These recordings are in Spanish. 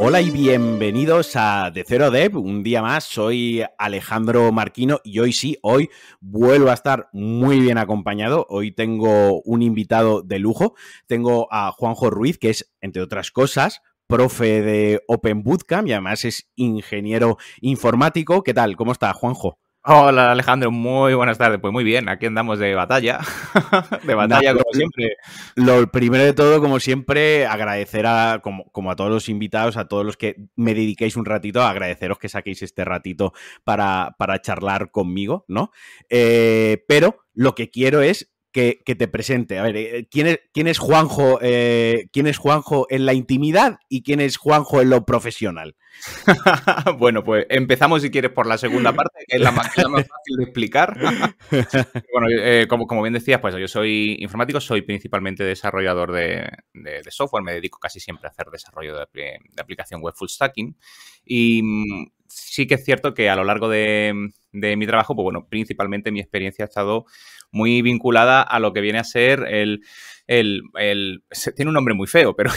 Hola y bienvenidos a De Cero Dev. Un día más, soy Alejandro Marquino y hoy sí, hoy vuelvo a estar muy bien acompañado. Hoy tengo un invitado de lujo. Tengo a Juanjo Ruiz, que es, entre otras cosas, profe de Open Bootcamp y además es ingeniero informático. ¿Qué tal? ¿Cómo está, Juanjo? Hola Alejandro, muy buenas tardes. Pues muy bien, aquí andamos de batalla. de batalla como siempre. Lo primero de todo, como siempre, agradecer a, como, a todos los invitados, a todos los que me dediquéis un ratito, agradeceros que saquéis este ratito para, para charlar conmigo, ¿no? Eh, pero lo que quiero es que, te presente. A ver, eh, eh, ¿quién es, quién es Juanjo? Eh, ¿Quién es Juanjo en la intimidad y quién es Juanjo en lo profesional? bueno, pues empezamos si quieres por la segunda parte, que es la más, fácil de explicar. bueno, como, como, bien decías, pues yo soy informático, soy principalmente desarrollador de, software, me dedico casi siempre a hacer desarrollo de, de aplicación web full stacking. Y mm, sí que es cierto que a lo largo de, de mi trabajo, pues bueno, principalmente mi experiencia ha estado muy vinculada a lo que viene a ser el... el, tiene un nombre muy feo, pero,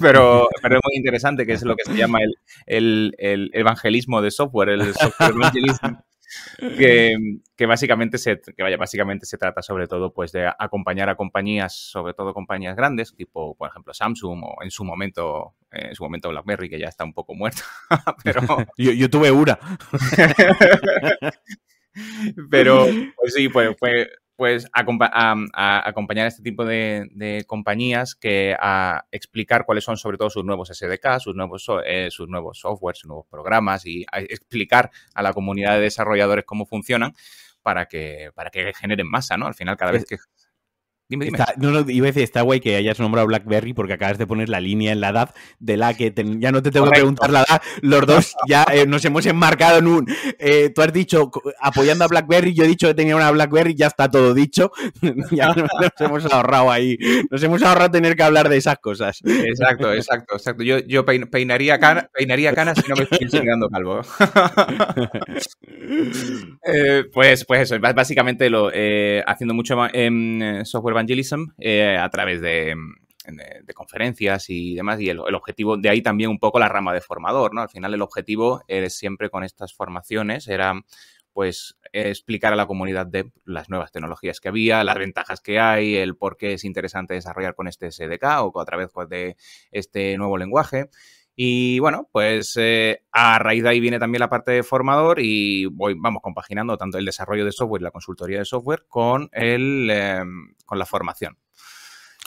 pero, es muy interesante, que es lo que se llama el, evangelismo de software, el software evangelismo. que, básicamente se, que vaya, básicamente se trata sobre todo pues, de acompañar a compañías, sobre todo compañías grandes, tipo, por ejemplo, Samsung o en su momento, eh, en su momento BlackBerry, que ya está un poco muerto. pero... yo, tuve una. Pero, pues sí, pues pues a, a, acompañar a este tipo de, compañías que a explicar cuáles son sobre todo sus nuevos SDK, sus nuevos, eh, sus nuevos software, sus nuevos programas y explicar a la comunidad de desarrolladores cómo funcionan para que, para que generen masa, ¿no? Al final, cada vez que no, no, iba a decir, está guay que hayas nombrado BlackBerry porque acabas de poner la línea en la edad de la que ya no te tengo que preguntar la edad. Los dos ya eh, nos hemos enmarcado en un. Eh, tú has dicho apoyando a BlackBerry, yo he dicho que tenía una BlackBerry, ya está todo dicho. ya nos, hemos ahorrado ahí. Nos hemos ahorrado tener que hablar de esas cosas. Exacto, exacto, exacto. Yo, peinaría, canas peinaría si no me estoy quedando calvo. Eh, pues, pues eso, básicamente lo, haciendo mucho em, software Evangelism eh, a través mm, de, conferencias y demás. Y el, objetivo, de ahí también un poco la rama de formador, ¿no? Al final el objetivo es siempre con estas formaciones era pues explicar a la comunidad de las nuevas tecnologías que había, las ventajas que hay, el por qué es interesante desarrollar con este SDK o a través pues, de este nuevo lenguaje. Y bueno, pues eh, a raíz de ahí viene también la parte de formador y vamos compaginando tanto el desarrollo de software y la consultoría de software con, el, em, con la formación.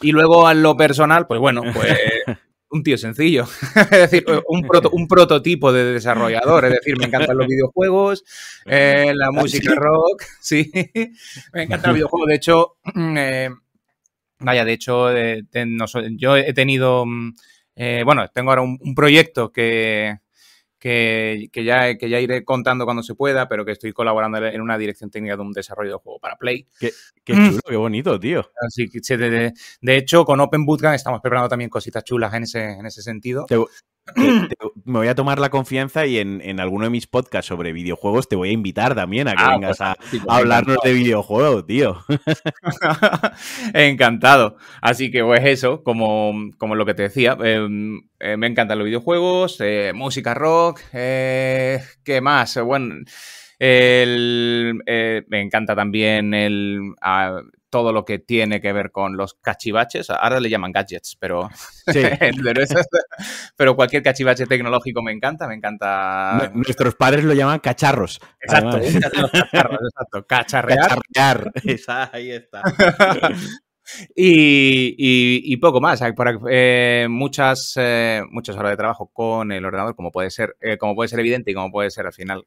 Y luego a lo personal, pues bueno, pues un tío sencillo, es decir, un, prototipo de desarrollador, es decir, me encantan los videojuegos, eh, la música rock, sí, me encantan los videojuegos, de hecho, eh, vaya, de hecho, yo he tenido... Mm, eh, bueno, tengo ahora un, proyecto que, que, que, ya, ya iré contando cuando se pueda, pero que estoy colaborando en una dirección técnica de un desarrollo de juego para Play. Qué, mm. chulo, qué bonito, tío. Así que, de, hecho, con Open Bootcamp estamos preparando también cositas chulas en ese, en ese sentido me voy a tomar la confianza y en, en, alguno de mis podcasts sobre videojuegos te voy a invitar también a que ah, vengas pues, a, hablarnos de videojuegos, tío. encantado. Así que pues eso, como, como lo que te decía, em, eh, me encantan los videojuegos, eh, música rock, eh, ¿qué más? Bueno... me encanta también el, ah, todo lo que tiene que ver con los cachivaches. Ahora le llaman gadgets, pero, pero cualquier cachivache tecnológico me encanta, me encanta. Nuestros padres lo llaman cacharros. Exacto, Cacharrear. ahí está. Y, poco más. Para, eh, muchas, eh, muchas horas de trabajo con el ordenador, como puede ser, eh, como puede ser evidente y como puede ser al final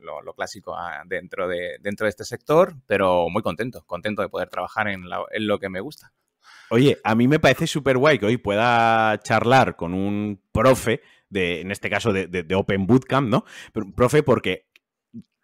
lo, clásico ah, dentro, de, dentro de este sector, pero muy contento, contento de poder trabajar en, lo que me gusta. Oye, a mí me parece súper guay que hoy pueda charlar con un profe en este caso de, de, Open Bootcamp, ¿no? Pero, profe, porque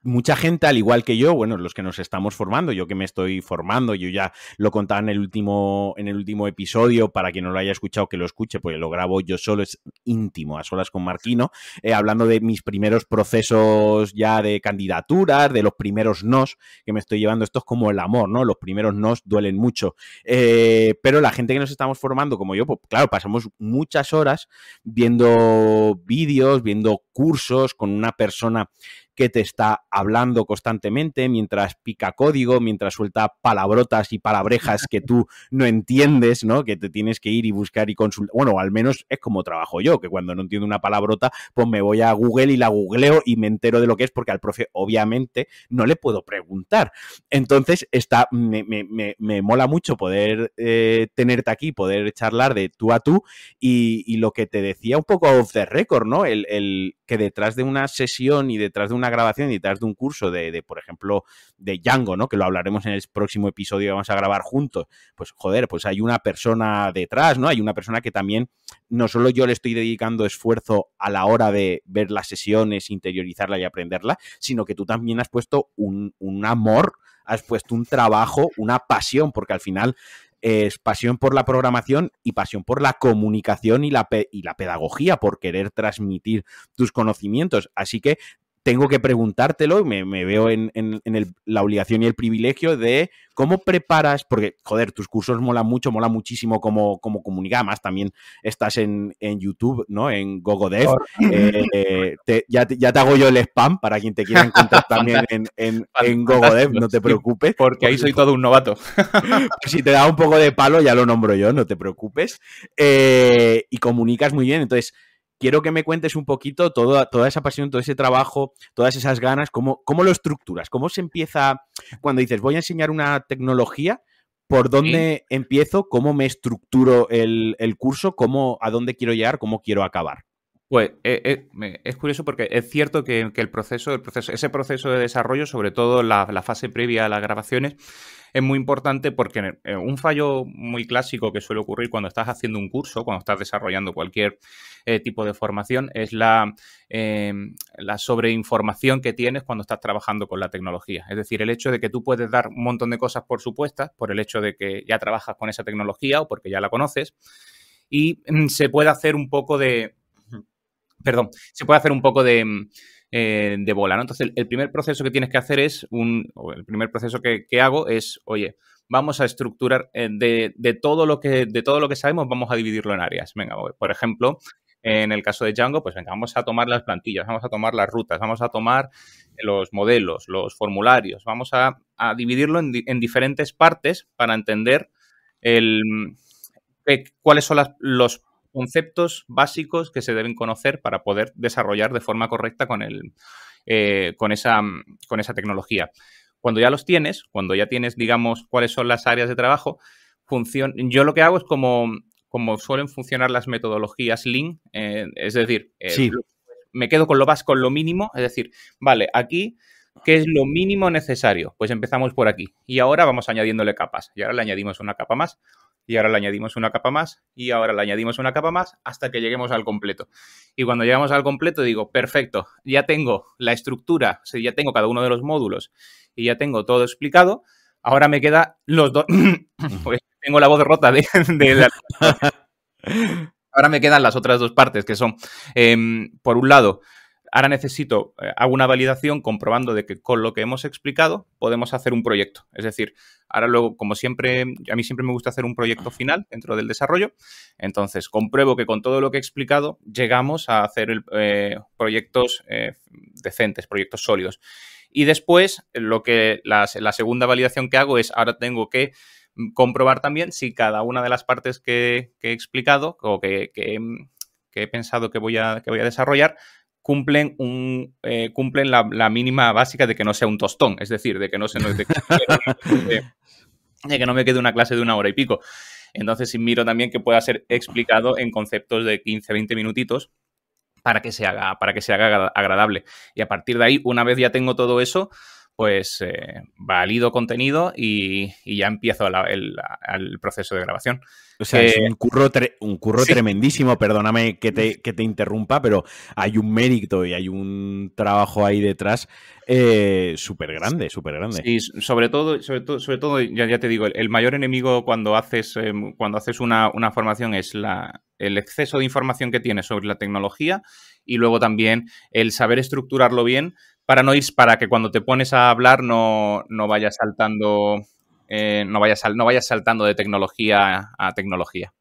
mucha gente, al igual que yo, bueno, los que nos estamos formando, yo que me estoy formando, yo ya lo contaba en el último, en el último episodio, para quien no lo haya escuchado, que lo escuche, porque lo grabo yo solo, es íntimo, a solas con Marquino, eh, hablando de mis primeros procesos ya de candidaturas, de los primeros nos que me estoy llevando. Esto es como el amor, ¿no? Los primeros nos duelen mucho. Eh, pero la gente que nos estamos formando, como yo, pues claro, pasamos muchas horas viendo vídeos, viendo cursos con una persona que te está hablando constantemente mientras pica código, mientras suelta palabrotas y palabrejas que tú no entiendes, ¿no? Que te tienes que ir y buscar y consultar. Bueno, al menos es como trabajo yo, que cuando no entiendo una palabrota, pues me voy a Google y la googleo y me entero de lo que es, porque al profe obviamente no le puedo preguntar. Entonces, está, me, mola mucho poder eh, tenerte aquí, poder charlar de tú a tú y, lo que te decía un poco off the record, ¿no? el que detrás de una sesión y detrás de una grabación y detrás de un curso de, de, por ejemplo, de Django, ¿no? Que lo hablaremos en el próximo episodio vamos a grabar juntos. Pues joder, pues hay una persona detrás, ¿no? Hay una persona que también, no solo yo le estoy dedicando esfuerzo a la hora de ver las sesiones, interiorizarla y aprenderla, sino que tú también has puesto un, un amor has puesto un trabajo, una pasión, porque al final es pasión por la programación y pasión por la comunicación y la, y la pedagogía, por querer transmitir tus conocimientos. Así que tengo que preguntártelo y me, veo en, la obligación y el privilegio de cómo preparas, porque, joder, tus cursos mola mucho, mola muchísimo cómo como comunicar, además también estás en, YouTube, ¿no? En GogoDev. Eh, ya, te hago yo el spam para quien te quiera encontrar también en, GogoDev, no te preocupes. Porque ahí soy todo un novato. si te da un poco de palo, ya lo nombro yo, no te preocupes. Eh, y comunicas muy bien, entonces quiero que me cuentes un poquito toda, toda esa pasión, todo ese trabajo, todas esas ganas, cómo, lo estructuras, cómo se empieza cuando dices voy a enseñar una tecnología, por dónde empiezo, cómo me estructuro el, el curso, cómo, a dónde quiero llegar, cómo quiero acabar. Pues eh, eh, es curioso porque es cierto que, el, proceso, proceso, ese proceso de desarrollo, sobre todo la, fase previa a las grabaciones, es muy importante porque eh, un fallo muy clásico que suele ocurrir cuando estás haciendo un curso, cuando estás desarrollando cualquier tipo de formación, es la, la sobreinformación que tienes cuando estás trabajando con la tecnología. Es decir, el hecho de que tú puedes dar un montón de cosas por supuestas, por el hecho de que ya trabajas con esa tecnología o porque ya la conoces, y mm, se puede hacer un poco de perdón, se puede hacer un poco de, mm, eh, bola, ¿no? Entonces, el primer proceso que tienes que hacer es un, o el primer proceso que, hago es, oye, vamos a estructurar eh, de, todo lo que, de todo lo que sabemos, vamos a dividirlo en áreas. Venga, por ejemplo, en el caso de Django, pues venga, vamos a tomar las plantillas, vamos a tomar las rutas, vamos a tomar los modelos, los formularios, vamos a, dividirlo en, diferentes partes para entender el, mm, cuáles son las, los conceptos básicos que se deben conocer para poder desarrollar de forma correcta con, eh, con, esa, con esa tecnología. Cuando ya los tienes, cuando ya tienes, digamos, cuáles son las áreas de trabajo, yo lo que hago es como, como suelen funcionar las metodologías Lean, eh, es decir, eh, me quedo con lo más, con lo mínimo, es decir, vale, aquí ¿Qué es lo mínimo necesario? Pues empezamos por aquí. Y ahora vamos añadiéndole capas. Y ahora le añadimos una capa más, y ahora le añadimos una capa más y ahora le añadimos una capa más hasta que lleguemos al completo. Y cuando llegamos al completo digo, perfecto, ya tengo la estructura, ya tengo cada uno de los módulos y ya tengo todo explicado. Ahora me queda los dos... Pues, tengo la voz rota de, Ahora me quedan las otras dos partes, que son, em, por un lado, ahora necesito, eh, hago una validación comprobando de que con lo que hemos explicado podemos hacer un proyecto. Es decir, ahora luego, como siempre, a mí siempre me gusta hacer un proyecto final dentro del desarrollo, entonces compruebo que con todo lo que he explicado llegamos a hacer eh, proyectos eh, decentes, proyectos sólidos. Y después, lo que la, segunda validación que hago es, ahora tengo que mm, comprobar también si cada una de las partes que, he explicado o mm, que, he pensado que voy que voy a desarrollar cumplen, un, eh, cumplen la, mínima básica de que no sea un tostón, es decir, de que no, se, de que, de, que no me quede una clase de una hora y pico. Entonces, si miro también que pueda ser explicado en conceptos de 15, 20 minutitos para que se haga, para que se haga agradable. Y a partir de ahí, una vez ya tengo todo eso, pues válido eh, valido contenido y, ya empiezo la, el, proceso de grabación. O sea, es un curro, un curro tremendísimo, perdóname que te, interrumpa, pero hay un mérito y hay un trabajo ahí detrás eh, súper grande, súper grande. Sí, sobre todo, sobre todo, sobre todo ya, ya te digo, el, mayor enemigo cuando haces, eh, cuando haces una, formación es la, el exceso de información que tienes sobre la tecnología y luego también el saber estructurarlo bien para no ir, para que cuando te pones a hablar no, no vayas saltando, eh, no, vayas, no saltando de tecnología a tecnología.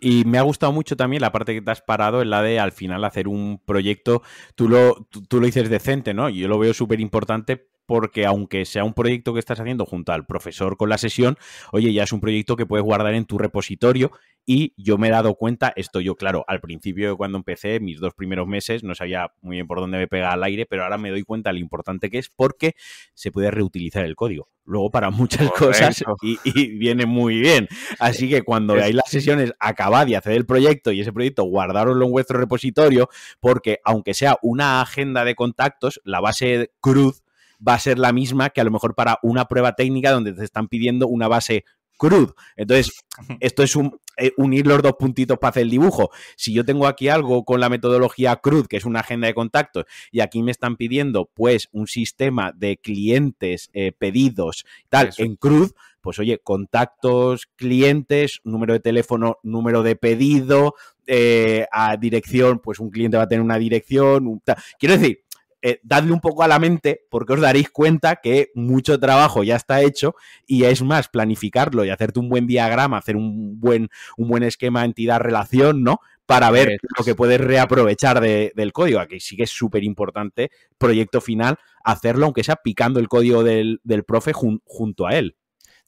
Y me ha gustado mucho también la parte que te has parado en la de al final hacer un proyecto, tú lo, tú, lo dices decente, ¿no? Yo lo veo súper importante porque aunque sea un proyecto que estás haciendo junto al profesor con la sesión, oye, ya es un proyecto que puedes guardar en tu repositorio y yo me he dado cuenta, esto yo claro, al principio cuando empecé, mis dos primeros meses, no sabía muy bien por dónde me pegaba al aire, pero ahora me doy cuenta lo importante que es porque se puede reutilizar el código. Luego para muchas cosas y, viene muy bien. Así que cuando veáis las sesiones, acabad y hacer el proyecto y ese proyecto guardároslo en vuestro repositorio porque aunque sea una agenda de contactos, la base de cruz va a ser la misma que a lo mejor para una prueba técnica donde te están pidiendo una base crud. Entonces, esto es un, eh, unir los dos puntitos para hacer el dibujo. Si yo tengo aquí algo con la metodología crud, que es una agenda de contactos, y aquí me están pidiendo, pues, un sistema de clientes, eh, pedidos, tal, en crud, pues, oye, contactos, clientes, número de teléfono, número de pedido, eh, a dirección, pues un cliente va a tener una dirección. Quiero decir, eh, dadle un poco a la mente porque os daréis cuenta que mucho trabajo ya está hecho y es más planificarlo y hacerte un buen diagrama, hacer un buen, un buen esquema entidad-relación, ¿no? Para ver lo que puedes reaprovechar del código. Aquí sí que es súper importante, proyecto final, hacerlo, aunque sea picando el código del, profe junto a él.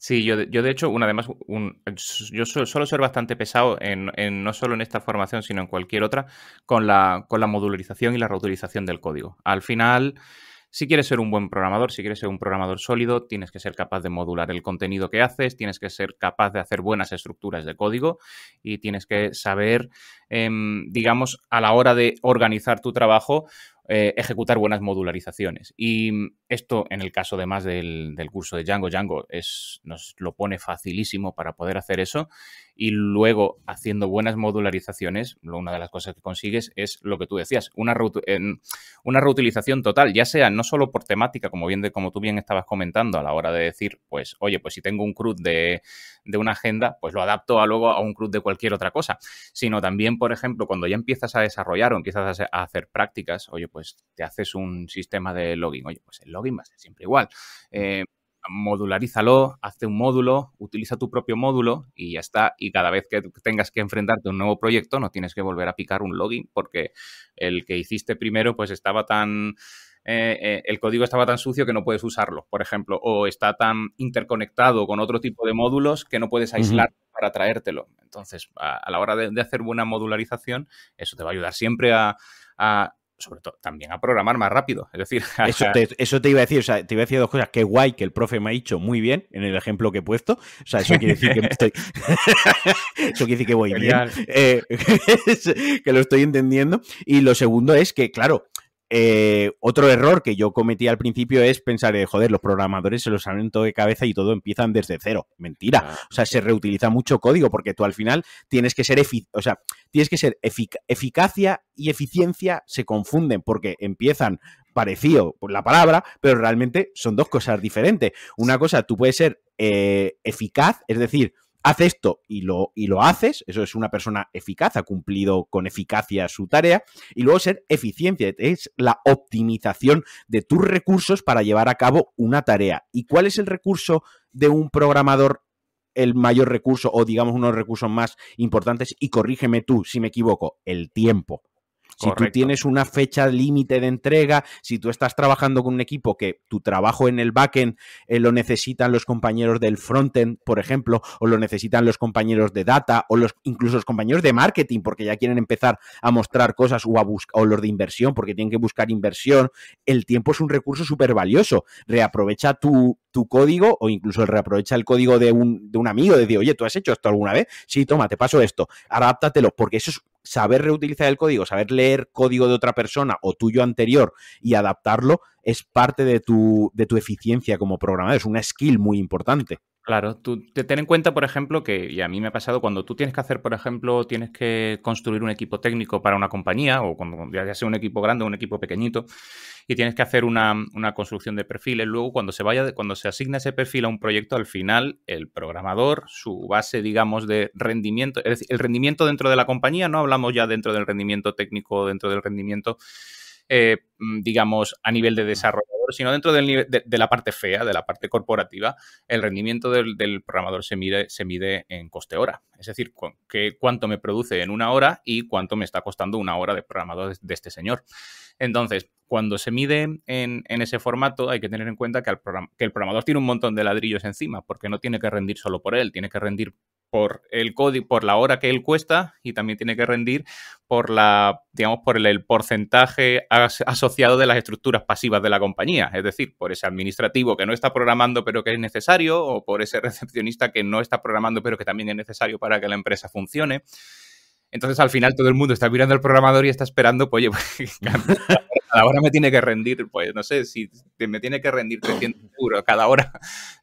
Sí, yo de, hecho, una además, yo suelo ser bastante pesado en, no solo en esta formación, sino en cualquier otra, con la, con la modularización y la reutilización del código. Al final, si quieres ser un buen programador, si quieres ser un programador sólido, tienes que ser capaz de modular el contenido que haces, tienes que ser capaz de hacer buenas estructuras de código y tienes que saber, em, digamos, a la hora de organizar tu trabajo, eh, ejecutar buenas modularizaciones. Y mm, esto, en el caso además del, del curso de Django, Django es, nos lo pone facilísimo para poder hacer eso y luego haciendo buenas modularizaciones, una de las cosas que consigues es lo que tú decías, una, una reutilización total, ya sea no solo por temática, como, bien de, como tú bien estabas comentando a la hora de decir, pues, oye, pues si tengo un CRUD de, una agenda, pues lo adapto a luego a un CRUD de cualquier otra cosa, sino también, por ejemplo, cuando ya empiezas a desarrollar o empiezas a hacer prácticas, oye, pues te haces un sistema de login, oye, pues el login va a ser siempre igual. Eh, modularízalo, hazte un módulo, utiliza tu propio módulo y ya está. Y cada vez que tengas que enfrentarte a un nuevo proyecto, no tienes que volver a picar un login porque el que hiciste primero pues estaba tan... Eh, eh, el código estaba tan sucio que no puedes usarlo, por ejemplo, o está tan interconectado con otro tipo de módulos que no puedes aislar para traértelo. Entonces, a, la hora de, hacer buena modularización, eso te va a ayudar siempre a sobre todo, también a programar más rápido. Es decir, eso, te, iba a decir, o sea, te iba a decir dos cosas. Qué guay que el profe me ha dicho muy bien en el ejemplo que he puesto. O sea, eso quiere decir que estoy... eso quiere que voy bien. Eh, que lo estoy entendiendo. Y lo segundo es que, claro, eh, otro error que yo cometí al principio es pensar, eh, joder, los programadores se los salen todo de cabeza y todo empiezan desde cero. Mentira. o sea, se reutiliza mucho código porque tú al final tienes que ser, efic o sea, tienes que ser eficacia y eficiencia se confunden porque empiezan parecido por la palabra, pero realmente son dos cosas diferentes. Una cosa, tú puedes ser eh, eficaz, es decir, haz esto y lo, y lo haces, eso es una persona eficaz, ha cumplido con eficacia su tarea, y luego ser eficiencia, es la optimización de tus recursos para llevar a cabo una tarea. ¿Y cuál es el recurso de un programador el mayor recurso o digamos unos recursos más importantes y corrígeme tú si me equivoco, el tiempo. Si tú tienes una fecha límite de entrega, si tú estás trabajando con un equipo que tu trabajo en el backend eh, lo necesitan los compañeros del frontend, por ejemplo, o lo necesitan los compañeros de data, o los, incluso los compañeros de marketing, porque ya quieren empezar a mostrar cosas, o, a o los de inversión, porque tienen que buscar inversión, el tiempo es un recurso súper valioso. Reaprovecha tu, código o incluso reaprovecha el código de un, de un amigo, de decir, oye, ¿tú has hecho esto alguna vez? Sí, toma, te paso esto, adáptatelo, porque eso es saber reutilizar el código, saber leer código de otra persona o tuyo anterior y adaptarlo es parte de tu, de tu eficiencia como programador, es una skill muy importante. Claro, tú te ten en cuenta, por ejemplo, que, y a mí me ha pasado, cuando tú tienes que hacer, por ejemplo, tienes que construir un equipo técnico para una compañía, o cuando ya sea un equipo grande o un equipo pequeñito, y tienes que hacer una, una construcción de perfiles. Luego, cuando se vaya, cuando se asigna ese perfil a un proyecto, al final, el programador, su base, digamos, de rendimiento, es decir, el rendimiento dentro de la compañía, no hablamos ya dentro del rendimiento técnico, dentro del rendimiento eh, mm, digamos, a nivel de desarrollador, sino dentro de, la parte fea, de la parte corporativa, el rendimiento del, programador se mide, se mide en coste hora. Es decir, cuánto me produce en una hora y cuánto me está costando una hora de programador de, este señor. Entonces, cuando se mide en, ese formato, hay que tener en cuenta que el programador tiene un montón de ladrillos encima, porque no tiene que rendir solo por él, tiene que rendir por el código, por la hora que él cuesta y también tiene que rendir por la, digamos, por el, porcentaje asociado de las estructuras pasivas de la compañía, es decir, por ese administrativo que no está programando pero que es necesario o por ese recepcionista que no está programando pero que también es necesario para que la empresa funcione. Entonces al final todo el mundo está mirando al programador y está esperando, pues oye, pues, cada hora me tiene que rendir, pues no sé, si me tiene que rendir 300 euros cada hora,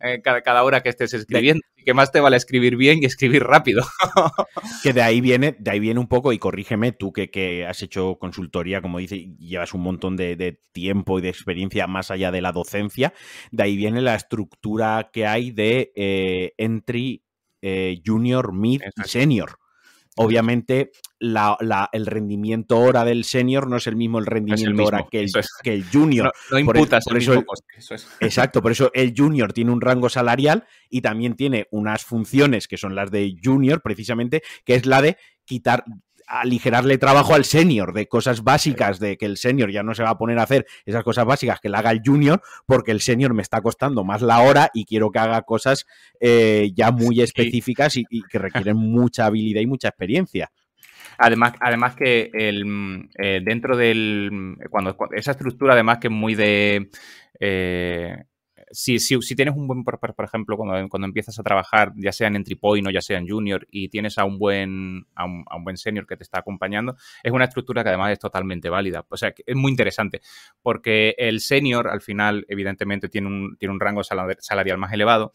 eh, cada, hora que estés escribiendo. Y que más te vale escribir bien y escribir rápido. que de ahí viene, de ahí viene un poco, y corrígeme, tú que, que has hecho consultoría, como dices, llevas un montón de, tiempo y de experiencia más allá de la docencia, de ahí viene la estructura que hay de eh, entry eh, junior, mid y senior obviamente el rendimiento hora del senior no es el mismo el rendimiento hora que el, junior. No, e-, imputas por Eso Exacto, por eso el junior tiene un rango salarial y también tiene unas funciones que son las de junior, precisamente, que es la de quitar, aligerarle trabajo al senior de cosas básicas, de que el senior ya no se va a poner a hacer esas cosas básicas que la haga el junior, porque el senior me está costando más la hora y quiero que haga cosas eh, ya muy específicas y, que requieren mucha habilidad y mucha experiencia. Además, además que el, eh, dentro del. Cuando, esa estructura, además, que es muy de. Eh, si, si, tienes un buen, por, por ejemplo, cuando, cuando, empiezas a trabajar, ya sea en entry point o ya sea en junior, y tienes a un buen, a un, buen senior que te está acompañando, es una estructura que además es totalmente válida. O sea, es muy interesante, porque el senior al final, evidentemente, tiene un, tiene un rango salarial más elevado.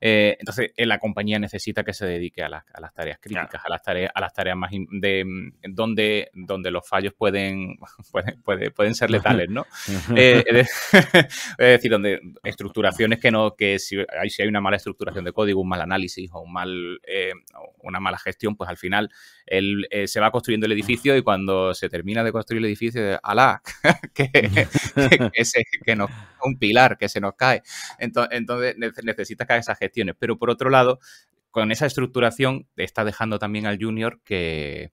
Eh, entonces, eh, la compañía necesita que se dedique a, las tareas críticas, a, las tareas, a las tareas más mm, donde, donde los fallos pueden, pueden, ser letales, ¿no? Eh, es, decir, donde estructuraciones que no, que si hay, si hay una mala estructuración de código, un mal análisis o un mal, una mala gestión, pues al final él, se va construyendo el edificio y cuando se termina de construir el edificio, ¡alá! que, que, que, un pilar que se nos cae. Entonces, entonces necesitas que esa gestión pero por otro lado, con esa estructuración está dejando también al junior que,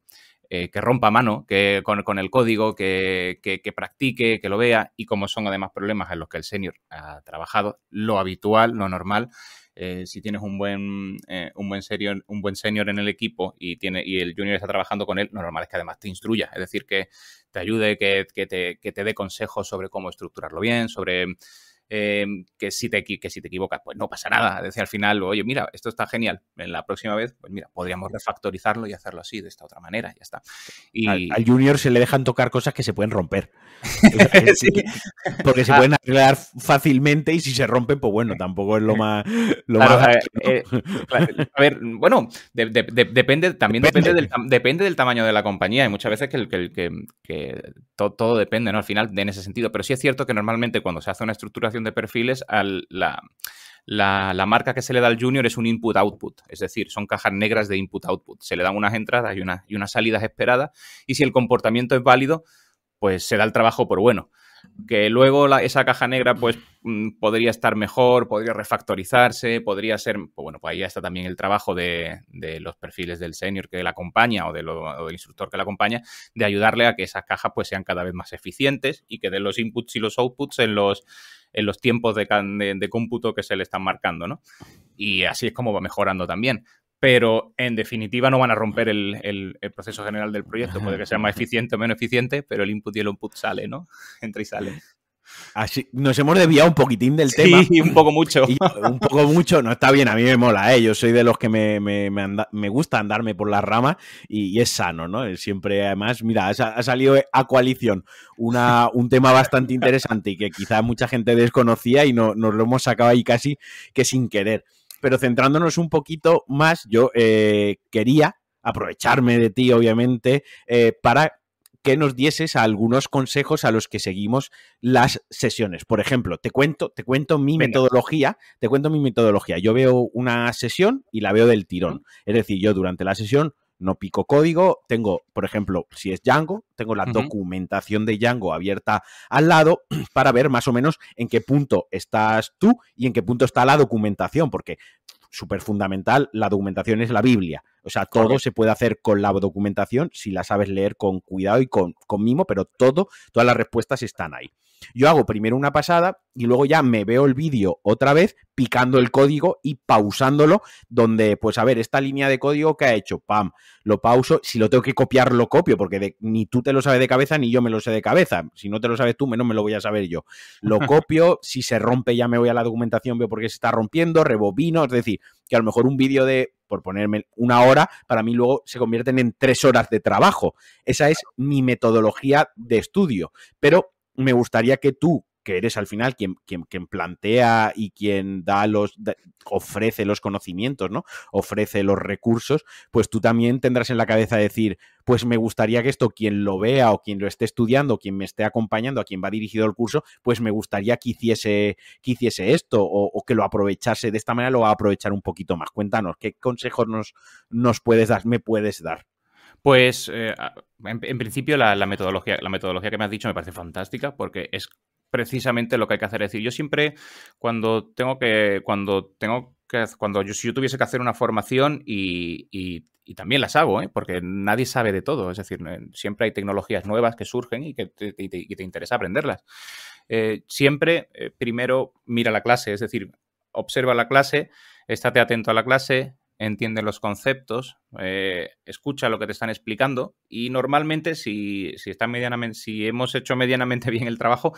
eh, que rompa mano, que con, el código, que, que, practique, que lo vea, y como son además problemas en los que el senior ha trabajado, lo habitual, lo normal. Eh, si tienes un buen, eh, un, buen senior, un buen en el equipo y, tiene, y el junior está trabajando con él, lo normal es que además te instruya, es decir, que te ayude, que, que te, te dé consejos sobre cómo estructurarlo bien, sobre Em, que, si te, que si te equivocas, pues no pasa nada. decía al final, oye, mira, esto está genial, en la próxima vez, pues mira, podríamos refactorizarlo y hacerlo así, de esta otra manera, ya está. Y... Al, junior se le dejan tocar cosas que se pueden romper. Porque se ah. pueden arreglar fácilmente y si se rompen, pues bueno, tampoco es lo más... Lo más... Eh, eh, a ver, bueno, depende, también depende. del, tamaño de la compañía y muchas veces que, el, que, que, todo, todo depende, ¿no? Al final, en ese sentido. Pero sí es cierto que normalmente cuando se hace una estructura de perfiles, la, marca que se le da al junior es un input-output, es decir, son cajas negras de input-output. Se le dan unas entradas y, y unas salidas esperadas y si el comportamiento es válido, pues se da el trabajo por bueno que luego esa caja negra pues mm, podría estar mejor, podría refactorizarse, podría ser, pues bueno, pues ahí está también el trabajo de, los perfiles del senior que la acompaña o, del instructor que la acompaña, de ayudarle a que esas cajas pues sean cada vez más eficientes y que den los inputs y los outputs en los, en los tiempos de, cómputo que se le están marcando, ¿no? Y así es como va mejorando también pero en definitiva no van a romper el, proceso general del proyecto. Puede que sea más eficiente o menos eficiente, pero el input y el output sale, ¿no? Entra y sale. Así, nos hemos desviado un poquitín del tema. Sí, un poco mucho. Y un poco mucho, no está bien, a mí me mola, ¿eh? yo soy de los que me, gusta andarme por las ramas y, es sano, ¿no? Eh, siempre, además, mira, ha, salido a coalición una, un tema bastante interesante y que quizá mucha gente desconocía y nos lo hemos sacado ahí casi que sin querer. Pero centrándonos un poquito más, yo eh, quería aprovecharme de ti, obviamente, eh, para que nos dieses algunos consejos a los que seguimos las sesiones. Por ejemplo, te cuento, te cuento mi metodología, te cuento mi metodología. Yo veo una sesión y la veo del tirón. Es decir, yo durante la sesión no pico código, tengo, por ejemplo, si es Django, tengo la documentación de Django abierta al lado para ver más o menos en qué punto estás tú y en qué punto está la documentación, porque súper fundamental, la documentación es la Biblia. O sea, todo se puede hacer con la documentación si la sabes leer con cuidado y con, con mimo, pero todo, todas las respuestas están ahí. Yo hago primero una pasada y luego ya me veo el vídeo otra vez picando el código y pausándolo donde, pues a ver, esta línea de código que ha hecho, pam, lo pauso, si lo tengo que copiar, lo copio, porque ni tú te lo sabes de cabeza ni yo me lo sé de cabeza. Si no te lo sabes tú, menos me lo voy a saber yo. Lo copio, si se rompe ya me voy a la documentación, veo por qué se está rompiendo, rebobino, es decir, que a lo mejor un vídeo de, por ponerme una hora, para mí luego se convierten en tres horas de trabajo. Esa es mi metodología de estudio. Pero me gustaría que tú, que eres al final quien, plantea y quien da los ofrece los conocimientos, ¿no? Ofrece los recursos, pues tú también tendrás en la cabeza decir, pues me gustaría que esto quien lo vea o quien lo esté estudiando, quien me esté acompañando, a quien va dirigido el curso, pues me gustaría que hiciese, que hiciese esto o, que lo aprovechase. De esta manera lo va a aprovechar un poquito más. Cuéntanos, ¿qué consejos nos, nos puedes dar, me puedes dar? Pues eh, en, principio, la, metodología, la metodología que me has dicho me parece fantástica porque es precisamente lo que hay que hacer. Es decir, yo siempre cuando tengo que, cuando tengo que, cuando yo, si yo tuviese que hacer una formación y, también las hago, ¿eh? porque nadie sabe de todo. Es decir, eh, siempre hay tecnologías nuevas que surgen y que te, interesa aprenderlas. Eh, siempre primero mira la clase, es decir, observa la clase, estate atento a la clase, entiende los conceptos, eh, escucha lo que te están explicando y normalmente si, si, medianamente, si hemos hecho medianamente bien el trabajo,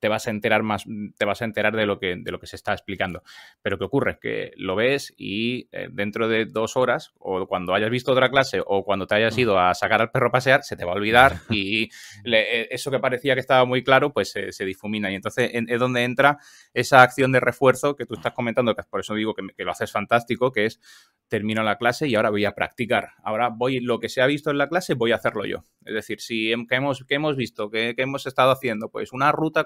te vas a enterar más, te vas a enterar de lo que, de lo que se está explicando. Pero ¿qué ocurre? Que lo ves y eh, dentro de dos horas, o cuando hayas visto otra clase, o cuando te hayas mm. ido a sacar al perro a pasear, se te va a olvidar y eh, eso que parecía que estaba muy claro, pues se difumina. Y entonces es donde entra esa acción de refuerzo que tú estás comentando, que por eso digo que, lo haces fantástico, que es termino la clase y ahora voy a practicar. Ahora voy, lo que se ha visto en la clase, voy a hacerlo yo. Es decir, si hemos, que hemos visto, que, hemos estado haciendo, pues una ruta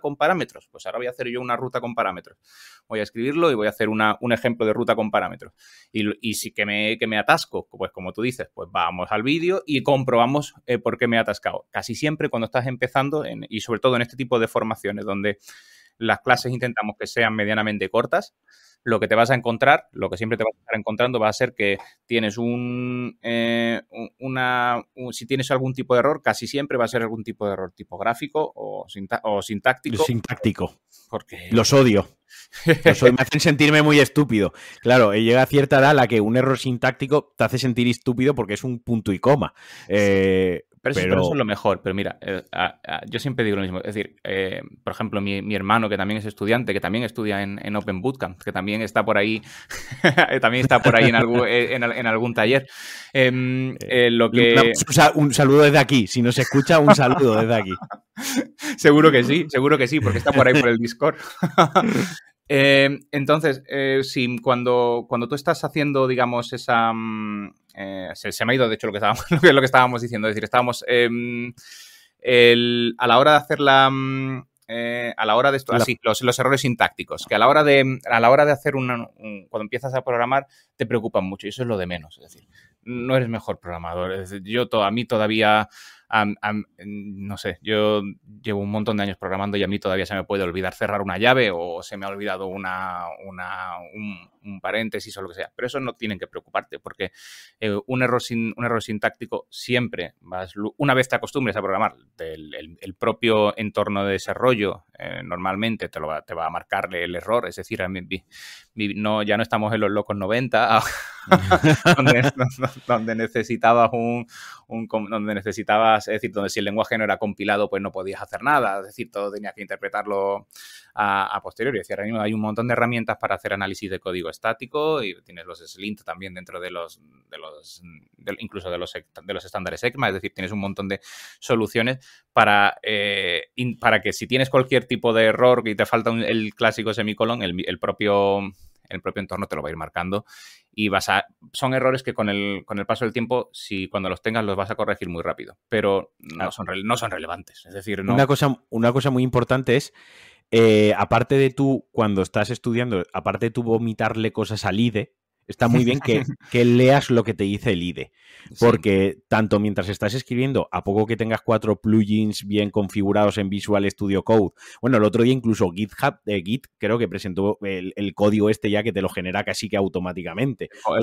pues ahora voy a hacer yo una ruta con parámetros. Voy a escribirlo y voy a hacer una, un ejemplo de ruta con parámetros. Y, si que me, atasco, pues como tú dices, pues vamos al vídeo y comprobamos eh, por qué me he atascado. Casi siempre cuando estás empezando y sobre todo en este tipo de formaciones donde las clases intentamos que sean medianamente cortas, lo que te vas a encontrar, lo que siempre te vas a estar encontrando va a ser que tienes un, eh, una, si tienes algún tipo de error, casi siempre va a ser algún tipo de error tipográfico o, o sintáctico. Sintáctico. Porque... Los odio. me hacen sentirme muy estúpido. Claro, eh, llega a cierta edad la que un error sintáctico te hace sentir estúpido porque es un punto y coma. Eh, pero, eso es lo mejor. Pero mira, eh, yo siempre digo lo mismo. Es decir, eh, por ejemplo, mi, hermano, que también es estudiante, que también estudia en, Open Bootcamp, que también está por ahí, también está por ahí en, eh, en, algún taller. Em, lo que... Un saludo desde aquí. Si nos escucha, un saludo desde aquí. seguro que sí, seguro que sí, porque está por ahí por el Discord. Em, entonces, si cuando, cuando tú estás haciendo, digamos, esa. Mm, eh, se, me ha ido de hecho lo que estábamos, lo que, estábamos diciendo, es decir, estábamos em, a la hora de hacer la... Mm, eh, a la hora de esto, los, errores sintácticos, que a la hora de, a la hora de hacer una, cuando empiezas a programar, te preocupan mucho y eso es lo de menos, es decir, no eres mejor programador, yo a mí todavía no sé, yo llevo un montón de años programando y a mí todavía se me puede olvidar cerrar una llave o se me ha olvidado una, un, paréntesis o lo que sea. Pero eso no tienen que preocuparte porque eh, un, error un error sintáctico siempre, una vez te acostumbres a programar, el, propio entorno de desarrollo eh, normalmente te, va, te va a marcar el error. Es decir, ya no estamos en los locos 90, donde, necesitabas un donde necesitabas es decir, donde si el lenguaje no era compilado, pues no podías hacer nada, es decir, todo tenías que interpretarlo a, posteriori. Es decir, hay un montón de herramientas para hacer análisis de código estático y tienes los Slint también dentro de los, de los incluso de los, de los estándares ECMA, es decir, tienes un montón de soluciones para, eh, para que si tienes cualquier tipo de error y te falta el clásico semicolón, el propio el propio entorno te lo va a ir marcando. Y vas a, son errores que con el, con el paso del tiempo, si cuando los tengas, los vas a corregir muy rápido, pero no son, no son relevantes. Es decir, una, cosa, una cosa muy importante es eh, aparte de tú, cuando estás estudiando, aparte de tú vomitarle cosas al IDE, está muy bien que, leas lo que te dice el IDE. Porque tanto mientras estás escribiendo, a poco que tengas cuatro plugins bien configurados en Visual Studio Code, bueno, el otro día incluso GitHub, eh, Git creo que presentó el, código este ya que te lo genera casi que automáticamente. O,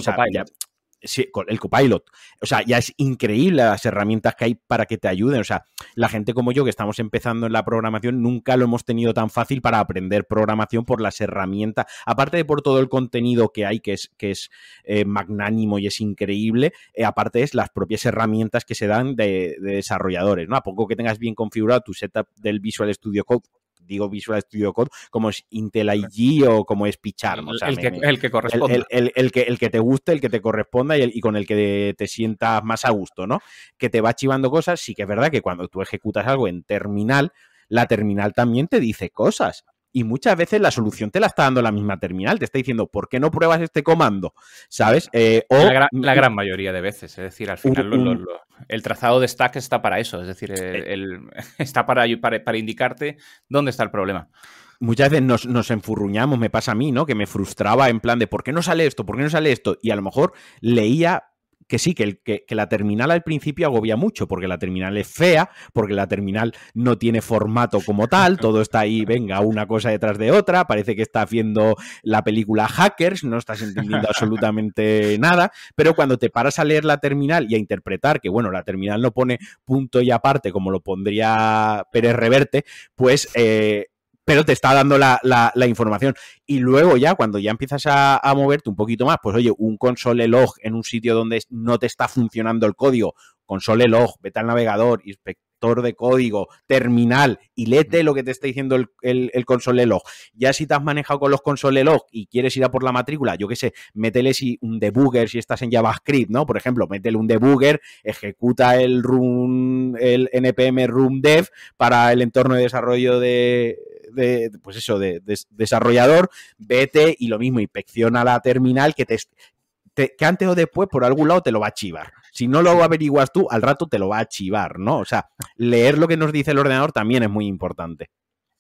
el copilot. O sea, ya es increíble las herramientas que hay para que te ayuden. O sea, la gente como yo que estamos empezando en la programación nunca lo hemos tenido tan fácil para aprender programación por las herramientas. Aparte de por todo el contenido que hay, que es, que es eh, magnánimo y es increíble, eh, aparte es las propias herramientas que se dan de, desarrolladores. ¿no? A poco que tengas bien configurado tu setup del Visual Studio Code, digo Visual Studio Code, como es Intel IG o como es Pichar, el, que, el, que, El, que, te guste, el que te corresponda y, y con el que te sientas más a gusto, ¿no? Que te va chivando cosas. Sí que es verdad que cuando tú ejecutas algo en terminal, la terminal también te dice cosas y muchas veces la solución te la está dando la misma terminal, te está diciendo, ¿por qué no pruebas este comando? ¿Sabes? Eh, la, gran, mayoría de veces, es decir, al final el trazado de stack está para eso, es decir, eh. está para, para indicarte dónde está el problema muchas veces nos, nos, enfurruñamos, me pasa a mí, ¿no? Que me frustraba en plan de ¿por qué no sale esto? ¿Por qué no sale esto? Y a lo mejor leía que sí, que, el, que, la terminal al principio agobia mucho, porque la terminal es fea, porque la terminal no tiene formato como tal, todo está ahí, venga, una cosa detrás de otra, parece que está haciendo la película Hackers, no estás entendiendo absolutamente nada, pero cuando te paras a leer la terminal y a interpretar que, bueno, la terminal no pone punto y aparte como lo pondría Pérez Reverte, pues... Eh, pero te está dando la, información. Y luego ya, cuando ya empiezas a, moverte un poquito más, pues oye, un console log en un sitio donde no te está funcionando el código, console log, vete al navegador, inspector de código, terminal y lete lo que te está diciendo el, el, console log. Ya si te has manejado con los console log y quieres ir a por la matrícula, yo qué sé, métele un debugger, si estás en JavaScript, ¿no? Por ejemplo, métele un debugger, ejecuta el, run el npm room dev para el entorno de desarrollo de de, pues eso, de, desarrollador, vete y lo mismo, inspecciona la terminal que te, que antes o después por algún lado te lo va a chivar. Si no lo averiguas tú, al rato te lo va a chivar, ¿no? O sea, leer lo que nos dice el ordenador también es muy importante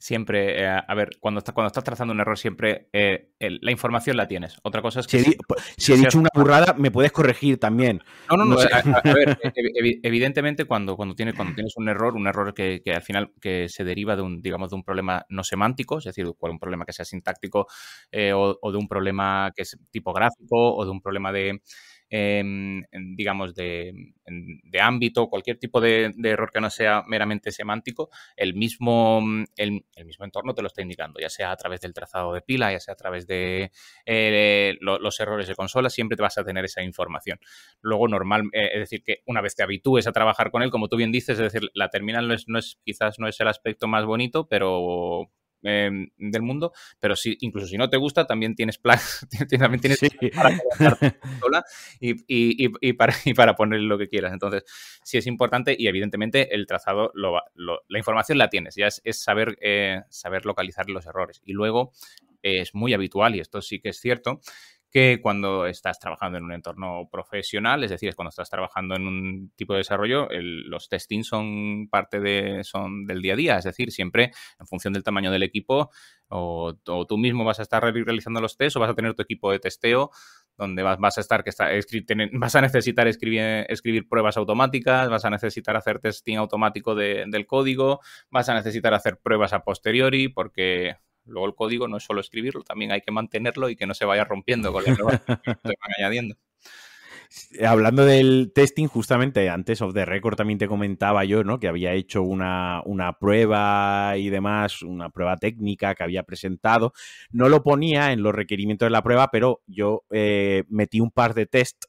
siempre, eh, a ver, cuando estás, cuando estás trazando un error, siempre eh, la información la tienes. Otra cosa es que. Si, he, pues, dicho una burrada, me puedes corregir también. No, no, no. a, ver, e, e, evidentemente, cuando, cuando, tienes, cuando tienes un error, un error que, que, al final que se deriva de un, digamos, de un problema no semántico, es decir, un problema que sea sintáctico eh, o, de un problema que es tipográfico o de un problema de digamos, de, ámbito, cualquier tipo de, error que no sea meramente semántico, el mismo, mm, el, mismo entorno te lo está indicando, ya sea a través del trazado de pila, ya sea a través de eh, los errores de consola, siempre te vas a tener esa información. Luego, normal, eh, es decir, que una vez te habitúes a trabajar con él, como tú bien dices, es decir, la terminal no es quizás no es el aspecto más bonito, pero Em, del mundo, pero si, incluso si no te gusta, también tienes planes, también tienes para sola y, y, para, y para poner lo que quieras. Entonces, sí es importante y evidentemente el trazado, lo, la información la tienes, ya es, saber, eh, saber localizar los errores. Y luego eh, es muy habitual, y esto sí que es cierto, que cuando estás trabajando en un entorno profesional, es decir, cuando estás trabajando en un tipo de desarrollo, los testing son parte de, son del día a día, es decir, siempre en función del tamaño del equipo, o, tú mismo vas a estar realizando los tests o vas a tener tu equipo de testeo donde vas, vas, a estar que vas a necesitar escribir, escribir, pruebas automáticas, vas a necesitar hacer testing automático del código, vas a necesitar hacer pruebas a posteriori porque Luego el código no es solo escribirlo, también hay que mantenerlo y que no se vaya rompiendo con la que se van añadiendo. Hablando del testing, justamente antes of the record también te comentaba yo, ¿no? Que había hecho una, una, prueba y demás, una prueba técnica que había presentado. No lo ponía en los requerimientos de la prueba, pero yo eh, metí un par de test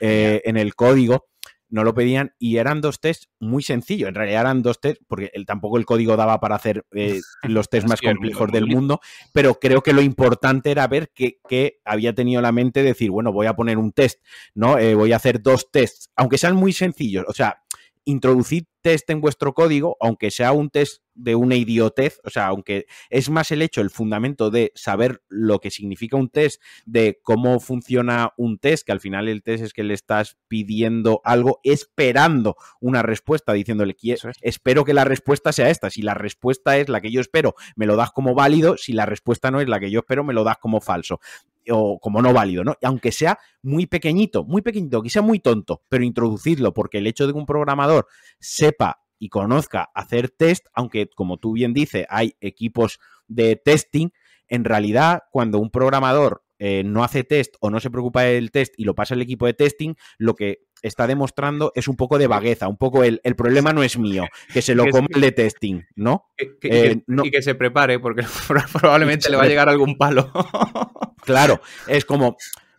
eh, en el código no lo pedían y eran dos tests muy sencillos. En realidad eran dos tests, porque el, tampoco el código daba para hacer eh, los tests más complejos del mundo, pero creo que lo importante era ver que, había tenido la mente decir, bueno, voy a poner un test, ¿no? Eh, voy a hacer dos tests, aunque sean muy sencillos. O sea, introducid test en vuestro código, aunque sea un test de una idiotez, o sea, aunque es más el hecho, el fundamento de saber lo que significa un test, de cómo funciona un test, que al final el test es que le estás pidiendo algo, esperando una respuesta, diciéndole, quiero, espero que la respuesta sea esta. Si la respuesta es la que yo espero, me lo das como válido, si la respuesta no es la que yo espero, me lo das como falso o como no válido, ¿no? Aunque sea muy pequeñito, muy pequeñito, quizá sea muy tonto, pero introducirlo, porque el hecho de que un programador sepa y conozca hacer test, aunque como tú bien dices, hay equipos de testing, en realidad cuando un programador eh, no hace test o no se preocupa del test y lo pasa al equipo de testing, lo que está demostrando es un poco de vagueza, un poco el, el problema no es mío, que se lo complete el de testing, ¿no? Eh, que, ¿no? Y que se prepare, porque probablemente le va a llegar algún palo. claro, es como,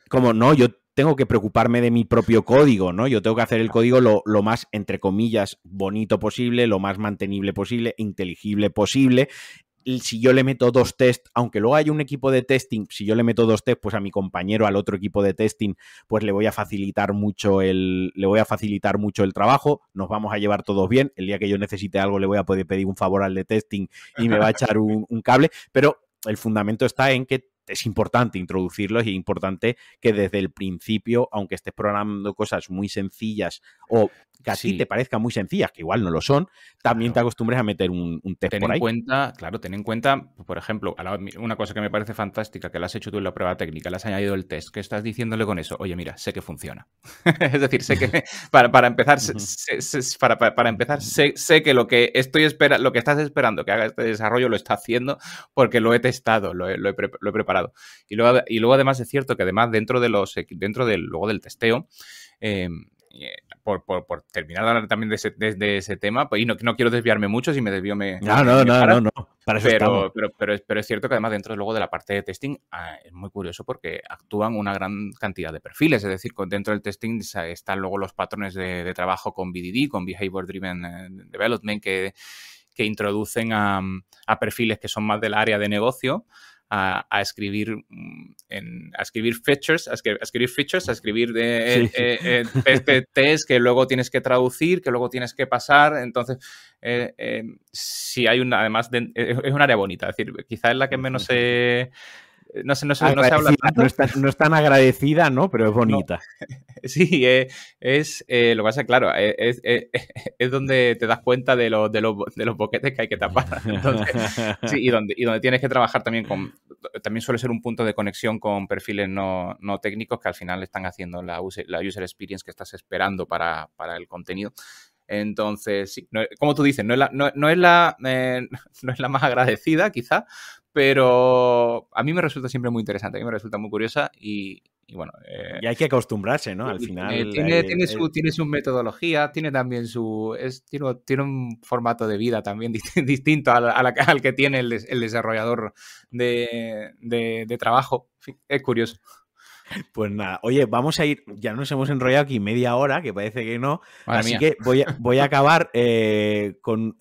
como, no, yo tengo que preocuparme de mi propio código, ¿no? Yo tengo que hacer el código lo, lo, más, entre comillas, bonito posible, lo más mantenible posible, inteligible posible, si yo le meto dos tests, aunque luego haya un equipo de testing, si yo le meto dos tests, pues a mi compañero, al otro equipo de testing, pues le voy a facilitar mucho el, le voy a facilitar mucho el trabajo, nos vamos a llevar todos bien, el día que yo necesite algo le voy a poder pedir un favor al de testing y me va a echar un cable, pero el fundamento está en que es importante introducirlos y es importante que desde el principio, aunque estés programando cosas muy sencillas o que a ti te parezcan muy sencillas, que igual no lo son, también te acostumbres a meter un, test ten por ahí. cuenta, claro, ten en cuenta, por ejemplo, una cosa que me parece fantástica, que la has hecho tú en la prueba técnica, le has añadido el test, ¿qué estás diciéndole con eso? Oye, mira, sé que funciona. es decir, sé que para, empezar, sé, para, empezar sé, que lo que estoy espera, lo que estás esperando que haga este desarrollo lo está haciendo porque lo he testado, lo he preparado y luego, y luego además es cierto que además dentro de los dentro del luego del testeo em, eh, por, terminar también de ese, tema, pues, y no, quiero desviarme mucho, si me desvío me... No, no, no, no, pero, pero, es, cierto que además dentro luego de la parte de testing ah, es muy curioso porque actúan una gran cantidad de perfiles, es decir, dentro del testing están luego los patrones de, trabajo con BDD, con Behavior Driven eh, Development, que, que introducen a, a perfiles que son más del área de negocio a, escribir mm, a escribir features, a, escribir features, a escribir de, eh, eh, eh, este test que luego tienes que traducir, que luego tienes que pasar. Entonces, si hay una, además, es un área bonita, es decir, quizá es la que menos se eh, no no, no se habla No es, tan, agradecida, ¿no? Pero es bonita. Sí, eh, es, eh, lo que pasa, claro, es, es, donde te das cuenta de, de, los, boquetes que hay que tapar. y donde, y donde tienes que trabajar también con, también suele ser un punto de conexión con perfiles no, técnicos que al final están haciendo la user, la user experience que estás esperando para, el contenido. Entonces, sí, como tú dices, no es la, no, es la, no es la más agradecida, quizá, pero a mí me resulta siempre muy interesante, a mí me resulta muy curiosa y, bueno... Eh, y hay que acostumbrarse, ¿no? Al final... tiene, su, metodología, tiene también su... tiene, un formato de vida también distinto al, que tiene el, desarrollador de, trabajo. es curioso. Pues nada, oye, vamos a ir, ya nos hemos enrollado aquí media hora, que parece que no, así que voy a, voy a acabar eh, con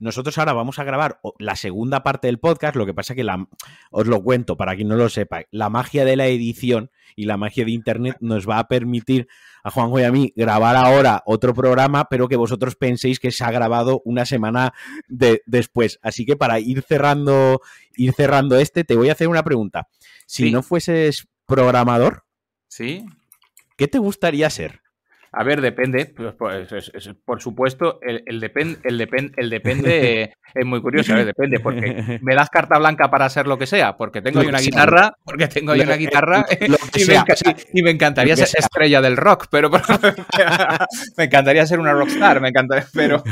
nosotros ahora vamos a grabar la segunda parte del podcast, lo que pasa que la, os lo cuento para quien no lo sepa. La magia de la edición y la magia de Internet nos va a permitir a Juanjo y a mí grabar ahora otro programa, pero que vosotros penséis que se ha grabado una semana después. Así que para ir cerrando, cerrando este, te voy a hacer una pregunta. Si no fueses programador, ¿Sí? ¿qué te gustaría ser? A ver, depende. Pues, pues, por supuesto, el, el, depend, el depende es muy curioso. A ver, depende, porque me das carta blanca para hacer lo que sea, porque tengo ahí una guitarra, porque tengo ahí una guitarra y, me encantaría, ser estrella del rock, pero me encantaría ser una rockstar, me encantaría, pero,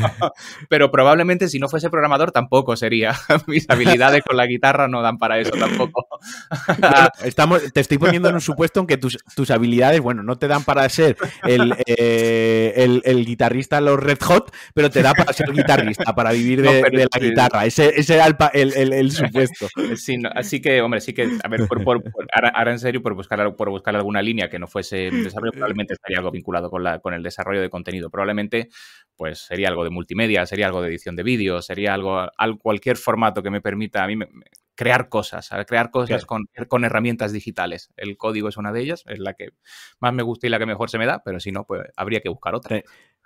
pero probablemente si no fuese programador tampoco sería. Mis habilidades con la guitarra no dan para eso tampoco. estamos, te estoy poniendo en un supuesto en que tus, tus habilidades, bueno, no te dan para ser el eh, el, el, guitarrista los Red Hot, pero te da para ser guitarrista, para vivir de, la guitarra. Ese, era el, supuesto. Eh, así que, hombre, sí que, a ver, ahora, en serio, por buscar, por buscar alguna línea que no fuese probablemente estaría algo vinculado con, la, con el desarrollo de contenido. Probablemente, pues sería algo de multimedia, sería algo de edición de vídeo, sería algo, al, cualquier formato que me permita. A mí crear cosas, crear cosas con, herramientas digitales. El código es una de ellas, es la que más me gusta y la que mejor se me da, pero si no, pues habría que buscar otra.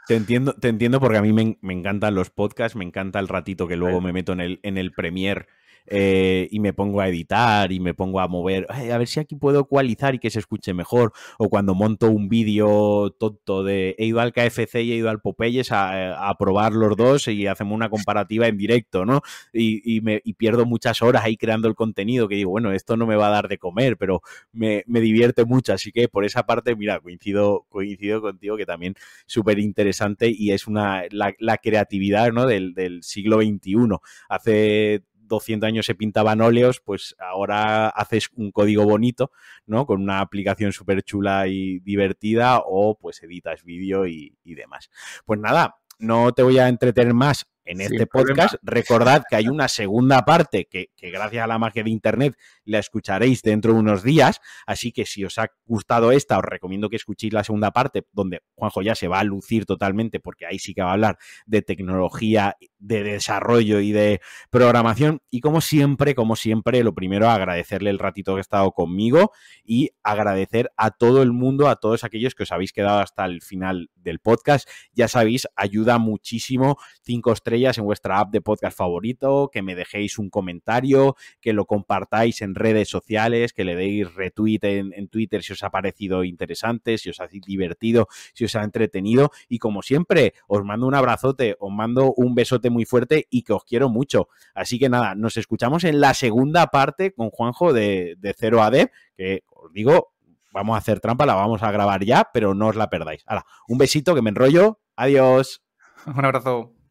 Te, entiendo, te entiendo porque a mí me, me, encantan los podcasts, me encanta el ratito que luego me meto en el, en el premier eh, y me pongo a editar y me pongo a mover, a ver si aquí puedo ecualizar y que se escuche mejor, o cuando monto un vídeo tonto de he ido al KFC y he ido al Popeyes a, probar los dos y hacemos una comparativa en directo, ¿no? Y, me, pierdo muchas horas ahí creando el contenido que digo, bueno, esto no me va a dar de comer, pero me, divierte mucho, así que por esa parte, mira, coincido, coincido contigo que también súper interesante y es una la, creatividad ¿no? del, del siglo XXI. Hace 200 años se pintaban óleos, pues ahora haces un código bonito, ¿no? Con una aplicación súper chula y divertida o pues editas vídeo y, y demás. Pues nada, no te voy a entretener más en este podcast. Recordad que hay una segunda parte que, gracias a la magia de Internet la escucharéis dentro de unos días. Así que si os ha gustado esta, os recomiendo que escuchéis la segunda parte donde Juanjo ya se va a lucir totalmente porque ahí sí que va a hablar de tecnología, de desarrollo y de programación. Y como siempre, como siempre, lo primero agradecerle el ratito que ha estado conmigo y agradecer a todo el mundo, a todos aquellos que os habéis quedado hasta el final del podcast. Ya sabéis, ayuda muchísimo. 5 estrellas en vuestra app de podcast favorito, que me dejéis un comentario, que lo compartáis en redes sociales, que le deis retweet en, Twitter si os ha parecido interesante, si os ha divertido, si os ha entretenido. Y como siempre, os mando un abrazote, os mando un besote muy fuerte y que os quiero mucho. Así que nada, nos escuchamos en la segunda parte con Juanjo de, de Cero AD, que os digo, vamos a hacer trampa, la vamos a grabar ya, pero no os la perdáis. Ahora, un besito que me enrollo. Adiós. Un abrazo.